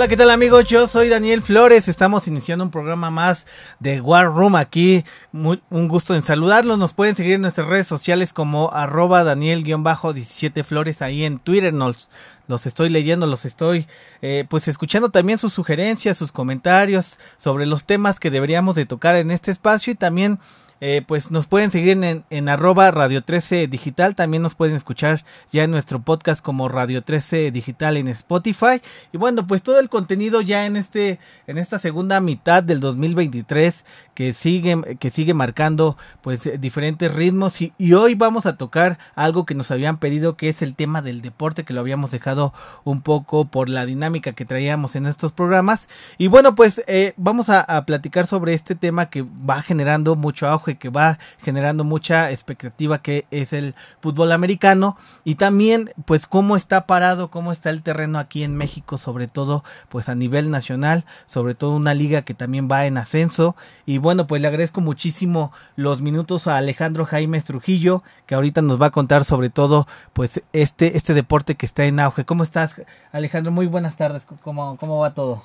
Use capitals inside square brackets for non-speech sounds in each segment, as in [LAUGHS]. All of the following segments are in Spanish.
Hola, ¿qué tal amigos? Yo soy Daniel Flores. Estamos iniciando un programa más de War Room aquí. un gusto en saludarlos. Nos pueden seguir en nuestras redes sociales como arroba Daniel-17 Flores ahí en Twitter. los estoy leyendo, los estoy eh, pues escuchando también sus sugerencias, sus comentarios sobre los temas que deberíamos de tocar en este espacio y también eh, pues nos pueden seguir en, arroba Radio 13 Digital. También nos pueden escuchar ya en nuestro podcast como Radio 13 Digital en Spotify. Y bueno, pues todo el contenido ya en este, en esta segunda mitad del 2023 que sigue, que sigue marcando pues diferentes ritmos. Y, hoy vamos a tocar algo que nos habían pedido que es el tema del deporte que lo habíamos dejado un poco por la dinámica que traíamos en estos programas. Y bueno, pues eh, vamos a, a platicar sobre este tema que va generando mucho auge que va generando mucha expectativa que es el fútbol americano y también pues cómo está parado, cómo está el terreno aquí en México, sobre todo pues a nivel nacional, sobre todo una liga que también va en ascenso y bueno pues le agradezco muchísimo los minutos a Alejandro Jaime Trujillo que ahorita nos va a contar sobre todo pues este, este deporte que está en auge. ¿Cómo estás Alejandro? Muy buenas tardes, ¿cómo, cómo va todo?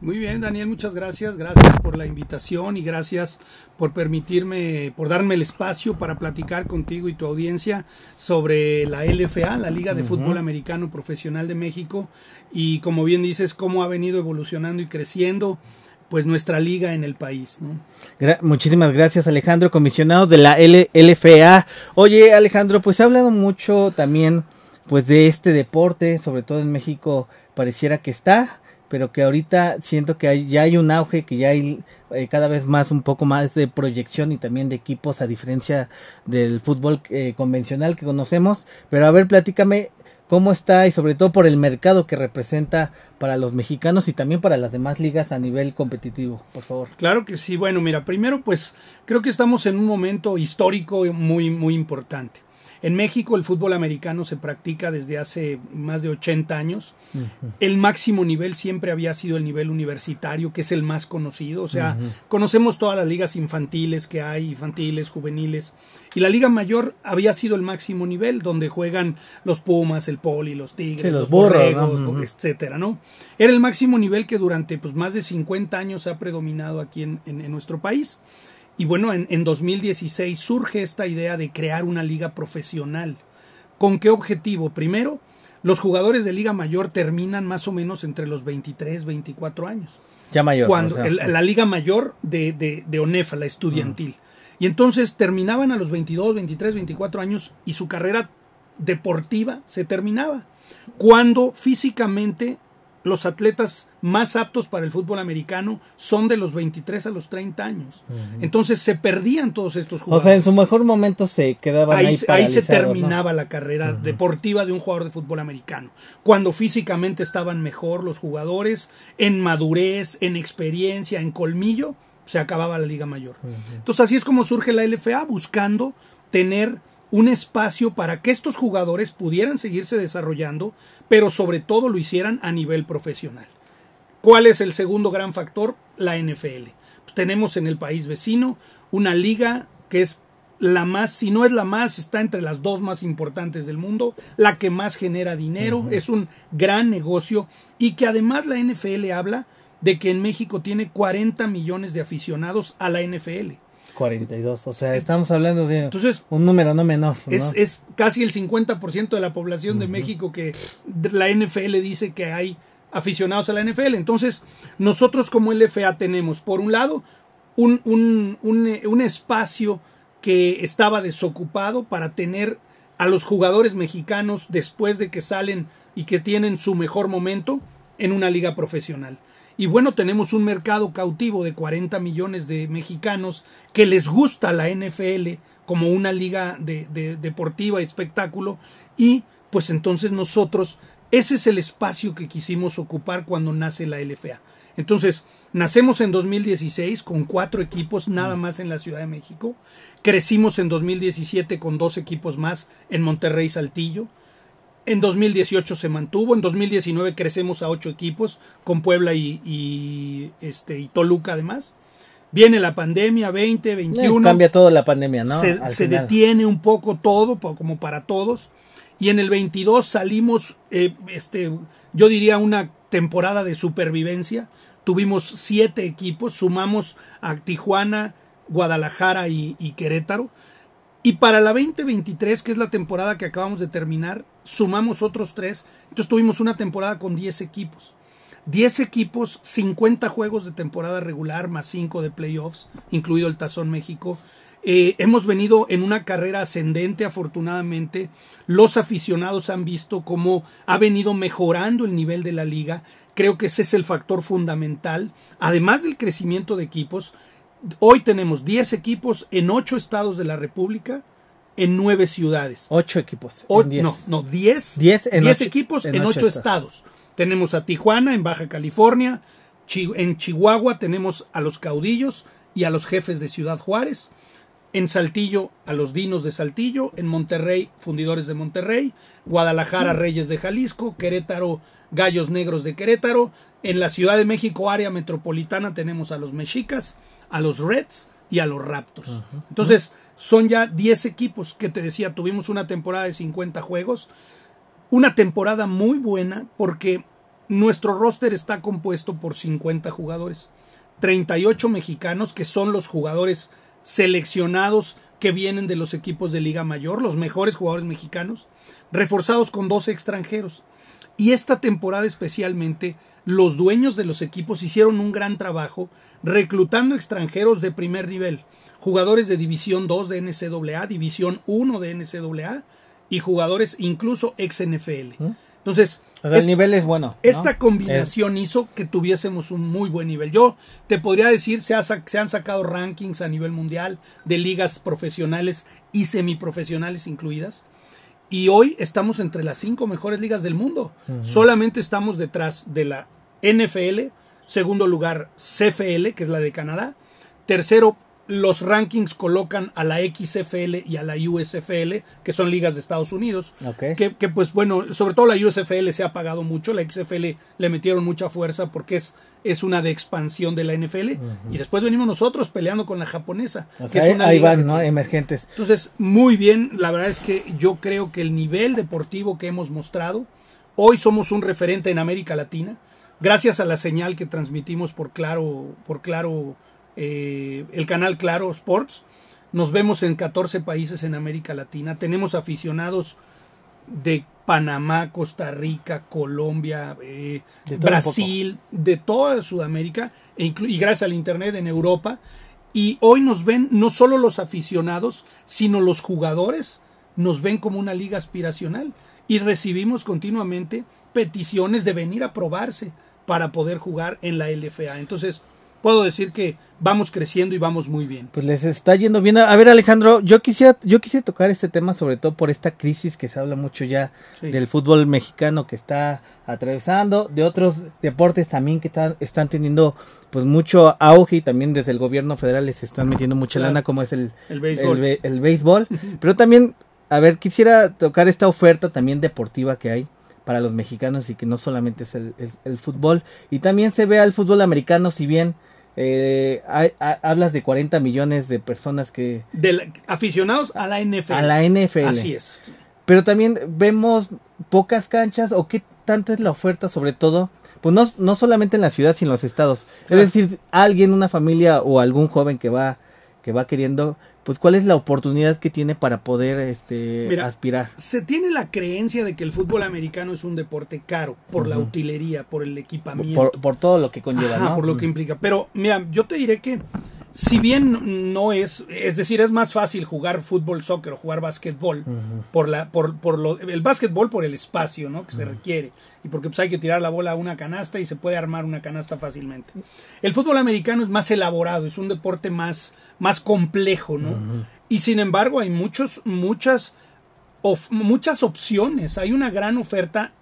Muy bien, Daniel, muchas gracias. Gracias por la invitación y gracias por permitirme, por darme el espacio para platicar contigo y tu audiencia sobre la LFA, la Liga de Fútbol Americano Profesional de México, y como bien dices, cómo ha venido evolucionando y creciendo pues nuestra liga en el país. Muchísimas gracias Alejandro, comisionado de la LFA. Oye Alejandro, pues se ha hablado mucho también pues de este deporte, sobre todo en México pareciera que está pero que ahorita siento que ya hay un auge, que ya hay eh, cada vez más un poco más de proyección y también de equipos a diferencia del fútbol eh, convencional que conocemos. Pero a ver, platícame cómo está y sobre todo por el mercado que representa para los mexicanos y también para las demás ligas a nivel competitivo, por favor. Claro que sí. Bueno, mira, primero pues creo que estamos en un momento histórico muy, muy importante. En México el fútbol americano se practica desde hace más de 80 años. El máximo nivel siempre había sido el nivel universitario, que es el más conocido. O sea, conocemos todas las ligas infantiles que hay, infantiles, juveniles. Y la liga mayor había sido el máximo nivel, donde juegan los Pumas, el Poli, los Tigres, los, borregos, etcétera, ¿no? Era el máximo nivel que durante pues, más de 50 años ha predominado aquí en nuestro país. Y bueno, en, 2016 surge esta idea de crear una liga profesional. ¿Con qué objetivo? Primero, los jugadores de Liga Mayor terminan más o menos entre los 23, 24 años. Ya mayor. Eh. la Liga Mayor de, Onefa, la estudiantil. Y entonces terminaban a los 22, 23, 24 años y su carrera deportiva se terminaba. Cuando físicamente los atletas más aptos para el fútbol americano son de los 23 a los 30 años. Entonces se perdían todos estos jugadores. O sea, en su mejor momento se quedaban ahí. ahí se terminaba la carrera deportiva de un jugador de fútbol americano. Cuando físicamente estaban mejor los jugadores, en madurez, en experiencia, en colmillo, se acababa la Liga Mayor. Entonces así es como surge la LFA, buscando tener un espacio para que estos jugadores pudieran seguirse desarrollando, pero sobre todo lo hicieran a nivel profesional. ¿Cuál es el segundo gran factor? La NFL. Pues tenemos en el país vecino una liga que es la más, si no es la más, está entre las dos más importantes del mundo, la que más genera dinero, es un gran negocio y que además la NFL habla de que en México tiene 40 millones de aficionados a la NFL. 42. O sea, estamos hablando de un número no menor. Es, es, casi el 50% de la población de México que la NFL dice que hay aficionados a la NFL. Entonces, nosotros como LFA tenemos, por un lado, un, un, un espacio que estaba desocupado para tener a los jugadores mexicanos después de que salen y que tienen su mejor momento en una liga profesional. Y bueno, tenemos un mercado cautivo de 40 millones de mexicanos que les gusta la NFL como una liga de, de, deportiva y espectáculo. Y pues entonces nosotros, ese es el espacio que quisimos ocupar cuando nace la LFA. Entonces, nacemos en 2016 con cuatro equipos nada mm. más en la Ciudad de México. Crecimos en 2017 con dos equipos más en Monterrey Saltillo. En 2018 se mantuvo, en 2019 crecemos a ocho equipos, con Puebla y, este, Toluca además. Viene la pandemia, 20, 21. Eh, cambia todo la pandemia, ¿no? Se, detiene un poco todo, como para todos. Y en el 22 salimos, eh, este, yo diría, una temporada de supervivencia. Tuvimos siete equipos, sumamos a Tijuana, Guadalajara y Querétaro. Y para la 2023, que es la temporada que acabamos de terminar, sumamos otros tres. Entonces tuvimos una temporada con 10 equipos. 10 equipos, 50 juegos de temporada regular, más 5 de playoffs, incluido el Tazón México. Eh, hemos venido en una carrera ascendente, afortunadamente. Los aficionados han visto cómo ha venido mejorando el nivel de la liga. Creo que ese es el factor fundamental, además del crecimiento de equipos, Hoy tenemos 10 equipos en 8 estados de la República, en 9 ciudades. 8 equipos. diez. No, no, 10, en ocho, equipos en 8 estados. Tenemos a Tijuana en Baja California, en Chihuahua tenemos a los caudillos y a los jefes de Ciudad Juárez, en Saltillo a los dinos de Saltillo, en Monterrey fundidores de Monterrey, Guadalajara mm. Reyes de Jalisco, Querétaro Gallos Negros de Querétaro, en la Ciudad de México área metropolitana tenemos a los mexicas, a los Reds y a los Raptors. Entonces, son ya 10 equipos que te decía, tuvimos una temporada de 50 juegos, una temporada muy buena porque nuestro roster está compuesto por 50 jugadores, 38 mexicanos que son los jugadores seleccionados que vienen de los equipos de Liga Mayor, los mejores jugadores mexicanos, reforzados con 12 extranjeros. Y esta temporada especialmente los dueños de los equipos hicieron un gran trabajo reclutando extranjeros de primer nivel, jugadores de División 2 de NCAA, División 1 de NCAA y jugadores incluso ex NFL. ¿Mm? Entonces, el nivel es bueno. Esta combinación hizo que tuviésemos un muy buen nivel. Yo te podría decir, se, han sacado rankings a nivel mundial de ligas profesionales y semiprofesionales incluidas. Y hoy estamos entre las cinco mejores ligas del mundo. Solamente estamos detrás de la NFL, segundo lugar CFL, que es la de Canadá, tercero los rankings colocan a la XFL y a la USFL, que son ligas de Estados Unidos, que, pues bueno, sobre todo la USFL se ha pagado mucho, la XFL le metieron mucha fuerza porque es, es una de expansión de la NFL, y después venimos nosotros peleando con la japonesa. que es una ahí Emergentes. Entonces, muy bien, la verdad es que yo creo que el nivel deportivo que hemos mostrado, hoy somos un referente en América Latina, gracias a la señal que transmitimos por Claro, por Claro, eh, el canal Claro Sports. Nos vemos en 14 países en América Latina. Tenemos aficionados de Panamá, Costa Rica, Colombia, eh, Brasil, de toda Sudamérica, e y gracias al Internet en Europa. Y hoy nos ven no solo los aficionados, sino los jugadores, nos ven como una liga aspiracional. Y recibimos continuamente peticiones de venir a probarse, para poder jugar en la LFA. Entonces, puedo decir que vamos creciendo y vamos muy bien. Pues les está yendo bien. A ver, Alejandro, yo quisiera, yo quisiera tocar este tema sobre todo por esta crisis que se habla mucho ya del fútbol mexicano que está atravesando, de otros deportes también que están, están teniendo pues mucho auge y también desde el gobierno federal les están metiendo mucha lana como es el, béisbol. el béisbol. Pero también, a ver, quisiera tocar esta oferta también deportiva que hay para los mexicanos y que no solamente es el, fútbol. Y también se ve al fútbol americano, si bien eh, hablas de 40 millones de personas que... aficionados a la NFL. A la NFL. Así es. Pero también vemos pocas canchas o qué tanta es la oferta, sobre todo, pues no, no solamente en la ciudad, sino en los estados. Es decir, alguien, una familia o algún joven que va que va queriendo, pues cuál es la oportunidad que tiene para poder este, aspirar. Se tiene la creencia de que el fútbol americano es un deporte caro por la utilería, por el equipamiento. Por, todo lo que conlleva, ¿no? Por lo que implica. Pero mira, yo te diré que si bien no es, es decir, es más fácil jugar fútbol, soccer o jugar básquetbol, por la, por, por lo, el básquetbol por el espacio, ¿no? Que se requiere y porque pues, hay que tirar la bola a una canasta y se puede armar una canasta fácilmente. El fútbol americano es más elaborado, es un deporte más, más complejo, ¿no? Y sin embargo hay muchos, muchas, muchas opciones, hay una gran oferta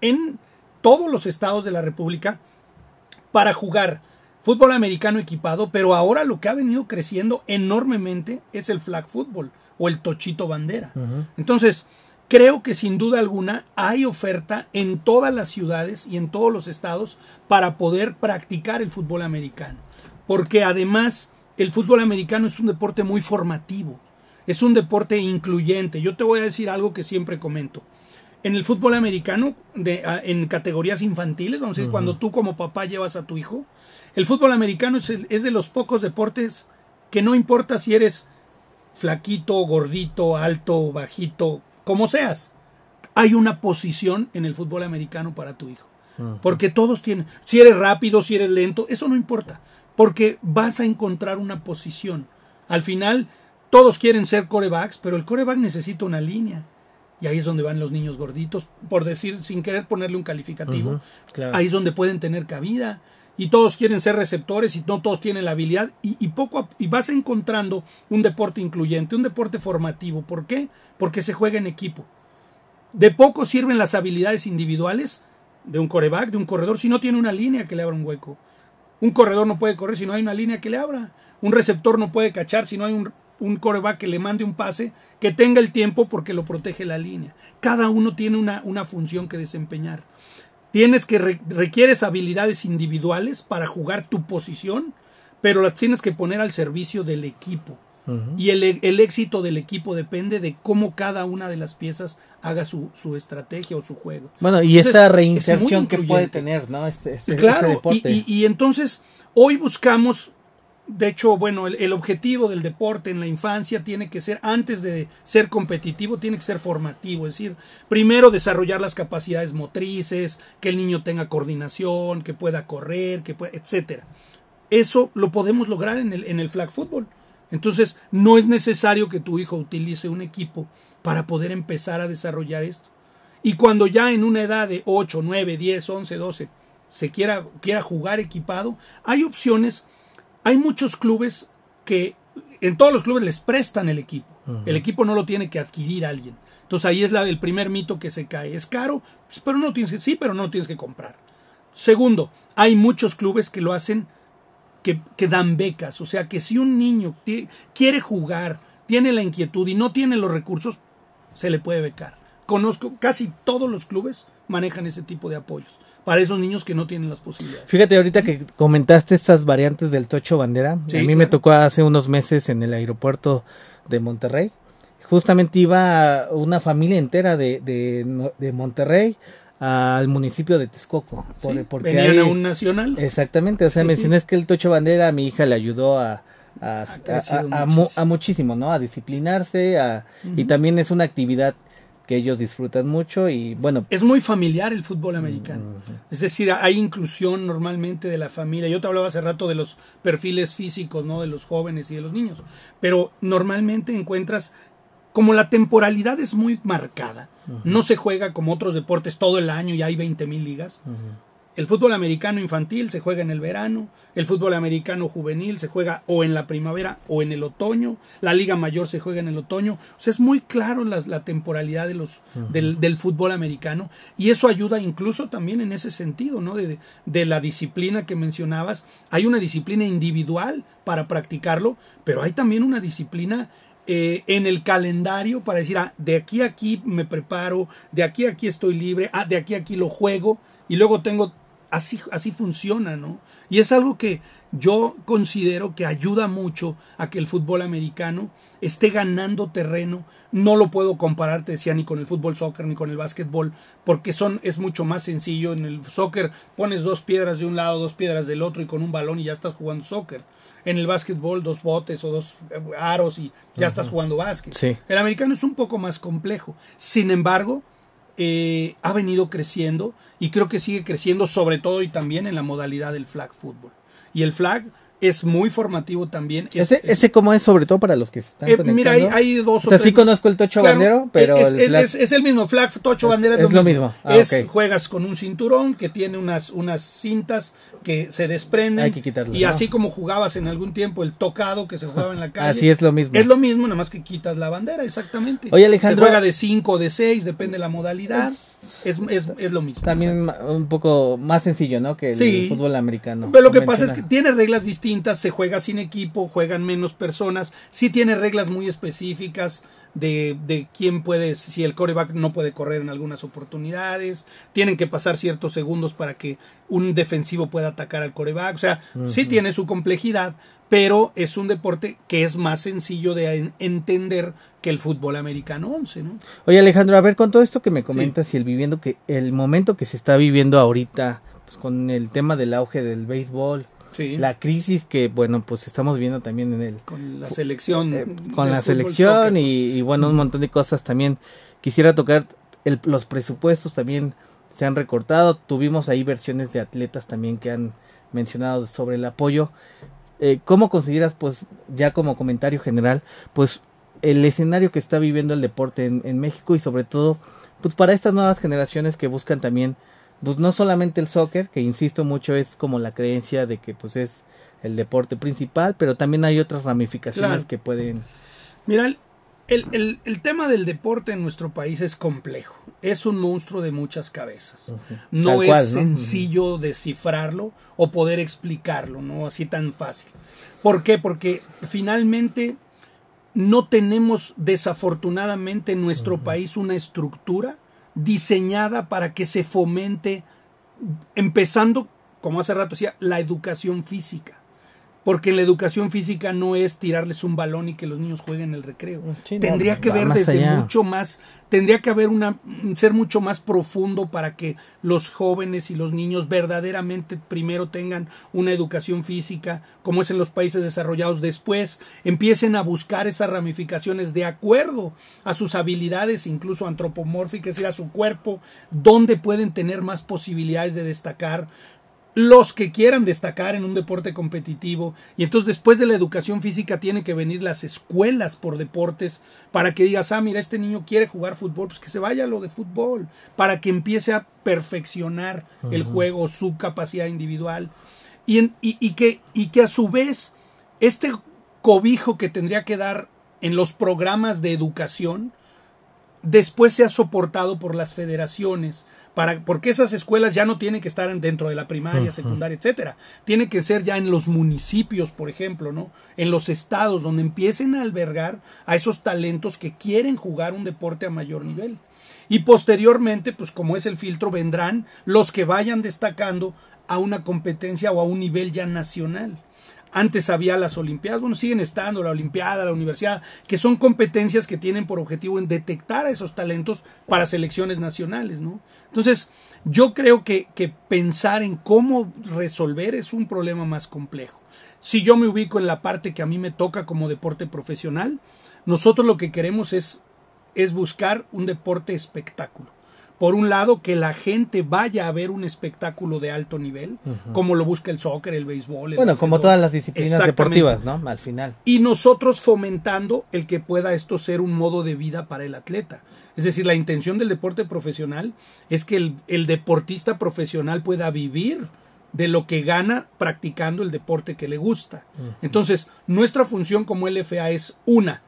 en todos los estados de la República para jugar fútbol americano equipado, pero ahora lo que ha venido creciendo enormemente es el flag football o el tochito bandera. Entonces, Creo que sin duda alguna hay oferta en todas las ciudades y en todos los estados para poder practicar el fútbol americano. Porque además el fútbol americano es un deporte muy formativo, es un deporte incluyente. Yo te voy a decir algo que siempre comento. En el fútbol americano, en categorías infantiles, vamos a decir, cuando tú como papá llevas a tu hijo, el fútbol americano es de los pocos deportes que no importa si eres flaquito, gordito, alto, bajito, como seas, hay una posición en el fútbol americano para tu hijo. Porque todos tienen, si eres rápido, si eres lento, eso no importa, porque vas a encontrar una posición. Al final, todos quieren ser corebacks, pero el coreback necesita una línea. Y ahí es donde van los niños gorditos, por decir, sin querer ponerle un calificativo. Ahí es donde pueden tener cabida y todos quieren ser receptores y no todos tienen la habilidad y, poco y vas encontrando un deporte incluyente, un deporte formativo. ¿Por qué? Porque se juega en equipo. De poco sirven las habilidades individuales de un coreback, de un corredor, si no tiene una línea que le abra un hueco. Un corredor no puede correr si no hay una línea que le abra. Un receptor no puede cachar si no hay un, un coreback que le mande un pase que tenga el tiempo porque lo protege la línea. Cada uno tiene una función que desempeñar. Tienes que requieres habilidades individuales para jugar tu posición, pero las tienes que poner al servicio del equipo. Y el, el, éxito del equipo depende de cómo cada una de las piezas haga su, estrategia o su juego. Bueno, y esta reinserción que puede tener, ¿no? Este, este claro, y, entonces hoy buscamos de hecho, bueno, el, objetivo del deporte en la infancia tiene que ser, antes de ser competitivo, tiene que ser formativo, es decir, primero desarrollar las capacidades motrices, que el niño tenga coordinación, que pueda correr, que pueda, etc. Eso lo podemos lograr en el, en el flag football. Entonces, no es necesario que tu hijo utilice un equipo para poder empezar a desarrollar esto. Y cuando ya en una edad de 8, 9, 10, 11, 12 se quiera, quiera jugar equipado, hay opciones hay muchos clubes que en todos los clubes les prestan el equipo. El equipo no lo tiene que adquirir alguien. Entonces ahí es la, el primer mito que se cae. Es caro, pues, pero no tienes que, sí, pero no lo tienes que comprar. Segundo, hay muchos clubes que lo hacen, que, que dan becas. O sea que si un niño quiere jugar, tiene la inquietud y no tiene los recursos, se le puede becar. Conozco casi todos los clubes manejan ese tipo de apoyos para esos niños que no tienen las posibilidades. Fíjate ahorita que comentaste estas variantes del tocho bandera, sí, a mí me tocó hace unos meses en el aeropuerto de Monterrey, justamente iba una familia entera de, Monterrey al municipio de Texcoco. venían a un nacional. Exactamente, o sea, mencioné que el tocho bandera a mi hija le ayudó a, a, muchísimo. ¿no? A disciplinarse, y también es una actividad que ellos disfrutan mucho y bueno. Es muy familiar el fútbol americano. Es decir, hay inclusión normalmente de la familia. Yo te hablaba hace rato de los perfiles físicos, ¿no? De los jóvenes y de los niños. Pero normalmente encuentras, como la temporalidad es muy marcada, no se juega como otros deportes todo el año y hay 20 mil ligas. El fútbol americano infantil se juega en el verano, el fútbol americano juvenil se juega o en la primavera o en el otoño, la liga mayor se juega en el otoño. O sea, es muy claro la, temporalidad de los, del, fútbol americano y eso ayuda incluso también en ese sentido, ¿no? De, la disciplina que mencionabas. Hay una disciplina individual para practicarlo, pero hay también una disciplina eh, en el calendario para decir, ah, de aquí a aquí me preparo, de aquí a aquí estoy libre, ah, de aquí a aquí lo juego. Y luego tengo así, así funciona, ¿no? Y es algo que yo considero que ayuda mucho a que el fútbol americano esté ganando terreno. No lo puedo comparar, te decía, ni con el fútbol soccer ni con el básquetbol, porque son, es mucho más sencillo. En el soccer pones dos piedras de un lado, dos piedras del otro y con un balón y ya estás jugando soccer. En el básquetbol, dos botes o dos eh, aros y ya estás jugando básquet. Sí. El americano es un poco más complejo. Sin embargo, eh, ha venido creciendo y creo que sigue creciendo sobre todo y también en la modalidad del flag fútbol. Y el flag es muy formativo también. ¿Ese, ese cómo es sobre todo para los que están eh, Mira, hay, dos o, o sea, tres. sí conozco el tocho bandero, eh, pero... Es el, mismo, flag, tocho bandera es, lo mismo. Ah, juegas con un cinturón que tiene unas, unas cintas que se desprenden. Hay que quitarlo, Y así como jugabas en algún tiempo el tocado que se jugaba en la calle. así es lo mismo. Es lo mismo, nada más que quitas la bandera, exactamente. Oye Alejandro... Se juega de cinco o de 6, depende la modalidad. Es, lo mismo. También un poco más sencillo, ¿no? Que el fútbol americano. Pero lo que pasa es que tiene reglas distintas, se juega sin equipo, juegan menos personas, sí tiene reglas muy específicas. De, de, quién puede, si el coreback no puede correr en algunas oportunidades, tienen que pasar ciertos segundos para que un defensivo pueda atacar al coreback, o sea, sí tiene su complejidad, pero es un deporte que es más sencillo de entender que el fútbol americano 11, ¿no? Oye Alejandro, a ver, con todo esto que me comentas y el viviendo que el momento que se está viviendo ahorita, pues con el tema del auge del béisbol, la crisis que bueno pues estamos viendo también en el con la selección eh, con la selección y, bueno un montón de cosas también quisiera tocar los presupuestos también se han recortado tuvimos ahí versiones de atletas también que han mencionado sobre el apoyo eh, ¿cómo consideras, pues, ya como comentario general, pues, el escenario que está viviendo el deporte en, México y sobre todo, pues, para estas nuevas generaciones que buscan también, pues, no solamente el soccer, que insisto mucho, es como la creencia de que, pues, es el deporte principal, pero también hay otras ramificaciones que pueden... Mira, el, tema del deporte en nuestro país es complejo. Es un monstruo de muchas cabezas. No es sencillo descifrarlo o poder explicarlo, ¿no? Así tan fácil. ¿Por qué? Porque finalmente no tenemos desafortunadamente en nuestro país una estructura diseñada para que se fomente, empezando, como hace rato decía, la educación física. Porque la educación física no es tirarles un balón y que los niños jueguen el recreo. Pues, tendría que ver desde mucho más, tendría que haber una ser mucho más profundo para que los jóvenes y los niños verdaderamente primero tengan una educación física, como es en los países desarrollados, después empiecen a buscar esas ramificaciones de acuerdo a sus habilidades, incluso antropomórficas y a su cuerpo, donde pueden tener más posibilidades de destacar los que quieran destacar en un deporte competitivo. Y entonces después de la educación física tiene que venir las escuelas por deportes para que digas, ah, mira, este niño quiere jugar fútbol, pues que se vaya a lo de fútbol, para que empiece a perfeccionar el juego, su capacidad individual. Y, y, que, y que a su vez este cobijo que tendría que dar en los programas de educación, después sea soportado por las federaciones, para, porque esas escuelas ya no tienen que estar dentro de la primaria, secundaria, etcétera. Tiene que ser ya en los municipios, por ejemplo, ¿no? En los estados donde empiecen a albergar a esos talentos que quieren jugar un deporte a mayor nivel. Y posteriormente, pues como es el filtro, vendrán los que vayan destacando a una competencia o a un nivel ya nacional. Antes había las Olimpiadas, bueno, siguen estando la Olimpiada, la Universidad, que son competencias que tienen por objetivo en detectar a esos talentos para selecciones nacionales, ¿no? Entonces, yo creo que, que pensar en cómo resolver es un problema más complejo. Si yo me ubico en la parte que a mí me toca como deporte profesional, nosotros lo que queremos es, es buscar un deporte espectáculo por un lado, que la gente vaya a ver un espectáculo de alto nivel, como lo busca el soccer, el béisbol. El bueno, como todas las disciplinas deportivas, ¿no? Al final. Y nosotros fomentando el que pueda esto ser un modo de vida para el atleta. Es decir, la intención del deporte profesional es que el, deportista profesional pueda vivir de lo que gana practicando el deporte que le gusta. Entonces, nuestra función como LFA es una,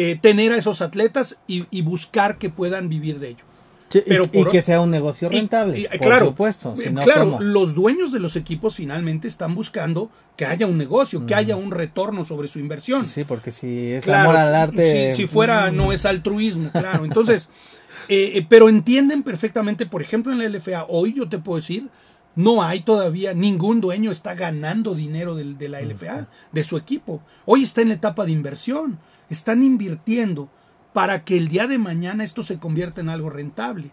eh, tener a esos atletas y, buscar que puedan vivir de ello. y, que sea un negocio rentable. por supuesto. Eh, claro, los dueños de los equipos finalmente están buscando que haya un negocio, que mm. haya un retorno sobre su inversión. Sí, porque si es la amor al arte. Si, mm. fuera, no es altruismo, claro. Entonces. [LAUGHS] Eh, pero entienden perfectamente, por ejemplo, en la LFA, hoy yo te puedo decir, no hay todavía ningún dueño está ganando dinero de, de la mm, LFA, de su equipo. Hoy está en etapa de inversión están invirtiendo para que el día de mañana esto se convierta en algo rentable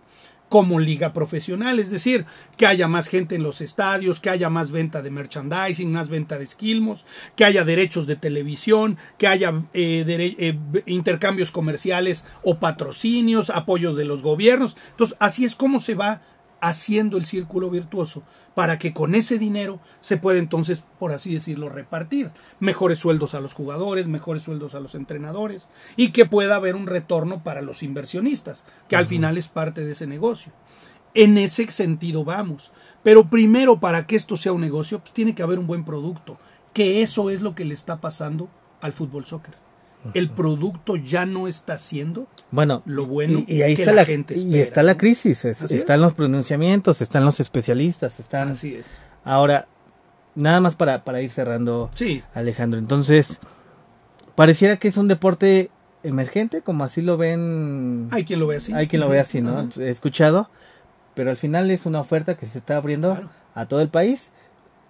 como liga profesional, es decir, que haya más gente en los estadios, que haya más venta de merchandising, más venta de esquilmos, que haya derechos de televisión, que haya eh, eh, intercambios comerciales o patrocinios, apoyos de los gobiernos. Entonces, así es como se va haciendo el círculo virtuoso para que con ese dinero se pueda entonces, por así decirlo, repartir mejores sueldos a los jugadores, mejores sueldos a los entrenadores y que pueda haber un retorno para los inversionistas, que al final es parte de ese negocio. En ese sentido vamos. Pero primero, para que esto sea un negocio, pues tiene que haber un buen producto, que eso es lo que le está pasando al fútbol soccer el producto ya no está siendo bueno, lo bueno y, ahí está la, gente Y está la crisis, están los pronunciamientos, están los especialistas, están... Así es. Ahora, nada más para, ir cerrando, Alejandro. Entonces, pareciera que es un deporte emergente, como así lo ven... Hay quien lo ve así. Hay quien lo ve así, ¿no? He escuchado, pero al final es una oferta que se está abriendo a todo el país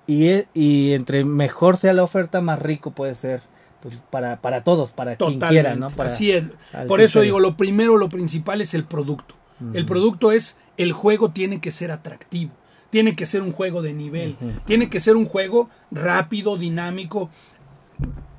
e, y entre mejor sea la oferta, más rico puede ser pues, para, todos, para quien quiera, ¿no? así es. Por eso digo, lo primero, lo principal es el producto. El producto es, el juego tiene que ser atractivo, tiene que ser un juego de nivel, tiene que ser un juego rápido, dinámico.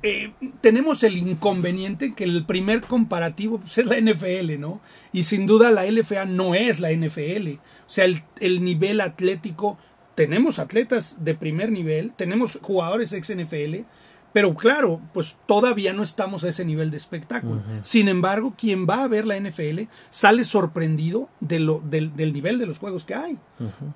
Eh, tenemos el inconveniente que el primer comparativo pues, es la NFL, ¿no? Y sin duda la LFA no es la NFL. O sea, el, el nivel atlético, tenemos atletas de primer nivel, tenemos jugadores ex NFL, pero claro, pues todavía no estamos a ese nivel de espectáculo. Sin embargo, quien va a ver la NFL sale sorprendido de lo, del, del, nivel de los juegos que hay.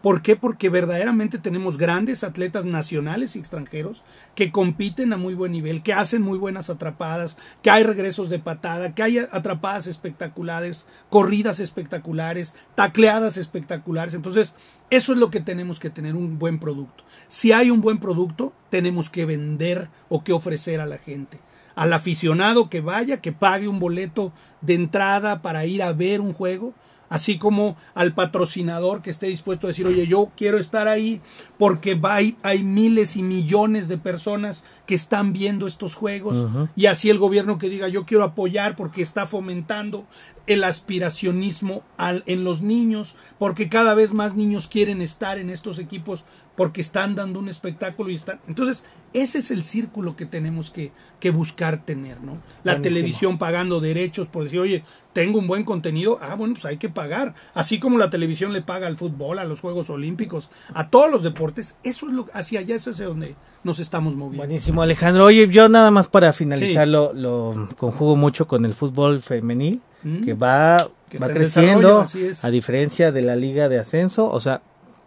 ¿Por qué? Porque verdaderamente tenemos grandes atletas nacionales y extranjeros que compiten a muy buen nivel, que hacen muy buenas atrapadas, que hay regresos de patada, que hay atrapadas espectaculares, corridas espectaculares, tacleadas espectaculares. Entonces, eso es lo que tenemos que tener, un buen producto. Si hay un buen producto, tenemos que vender o que ofrecer a la gente. Al aficionado que vaya, que pague un boleto de entrada para ir a ver un juego, así como al patrocinador que esté dispuesto a decir, oye, yo quiero estar ahí porque hay, hay miles y millones de personas que están viendo estos juegos y así el gobierno que diga, yo quiero apoyar porque está fomentando el aspiracionismo en los niños, porque cada vez más niños quieren estar en estos equipos porque están dando un espectáculo y están... Entonces, ese es el círculo que tenemos que, buscar tener, ¿no? La televisión pagando derechos por decir, oye, tengo un buen contenido, ah, bueno, pues hay que pagar. Así como la televisión le paga al fútbol, a los Juegos Olímpicos, a todos los deportes, eso es lo hacia allá es hacia donde nos estamos moviendo. Buenísimo, Alejandro. Oye, yo nada más para finalizarlo lo, conjugo mucho con el fútbol femenil, mm. que va, que va creciendo, a diferencia de la liga de ascenso, o sea,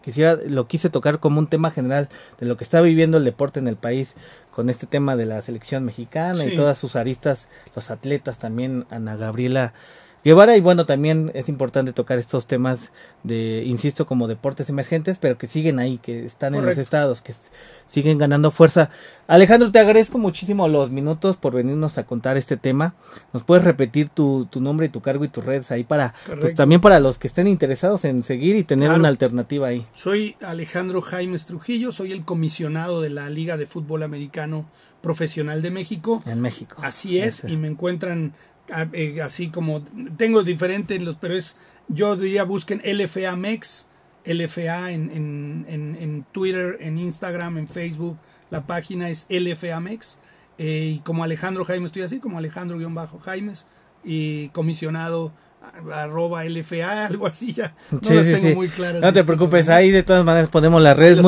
quisiera, lo quise tocar como un tema general de lo que está viviendo el deporte en el país con este tema de la selección mexicana y todas sus aristas, los atletas también, Ana Gabriela Guevara y bueno, también es importante tocar estos temas de, insisto, como deportes emergentes, pero que siguen ahí, que están en los estados, que siguen ganando fuerza. Alejandro, te agradezco muchísimo los minutos por venirnos a contar este tema. ¿Nos puedes repetir tu, tu nombre, tu cargo y tus redes ahí para, pues también para los que estén interesados en seguir y tener una alternativa ahí? Soy Alejandro Jaime Trujillo, soy el comisionado de la Liga de Fútbol Americano Profesional de México. En México. Así es, y me encuentran eh, así como tengo diferentes los, pero es, yo diría busquen LFA LFA en, en, Twitter, en Instagram, en Facebook, la página es LFA eh, y como Alejandro Jaime estoy así, como Alejandro-Jaimes, y comisionado arroba LFA, [LAUGHS] algo así ya. No tengo muy claras. No te preocupes, ahí de todas maneras ponemos las redes.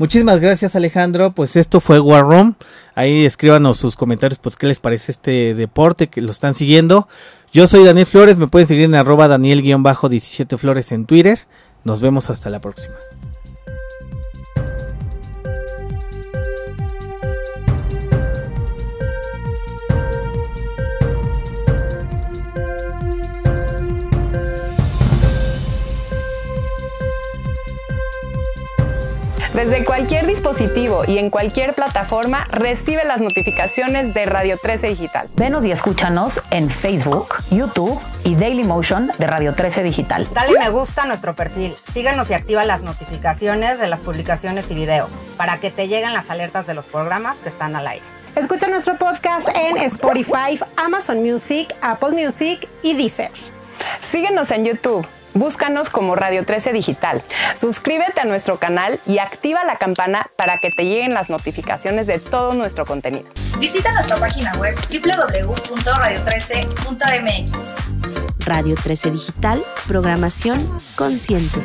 Muchísimas gracias Alejandro, pues esto fue War Room. Ahí escríbanos sus comentarios, pues qué les parece este deporte, que lo están siguiendo. Yo soy Daniel Flores, me pueden seguir en arroba Daniel-17Flores en Twitter. Nos vemos hasta la próxima. Desde cualquier dispositivo y en cualquier plataforma recibe las notificaciones de Radio 13 Digital. Venos y escúchanos en Facebook, YouTube y Daily Motion de Radio 13 Digital. Dale me gusta a nuestro perfil, Síganos y activa las notificaciones de las publicaciones y video para que te lleguen las alertas de los programas que están al aire. Escucha nuestro podcast en Spotify, Amazon Music, Apple Music y Deezer. Síguenos en YouTube Búscanos como Radio 13 Digital. Suscríbete a nuestro canal y activa la campana para que te lleguen las notificaciones de todo nuestro contenido. Visita nuestra página web www.radio13.mx. Radio 13 Digital, programación consciente.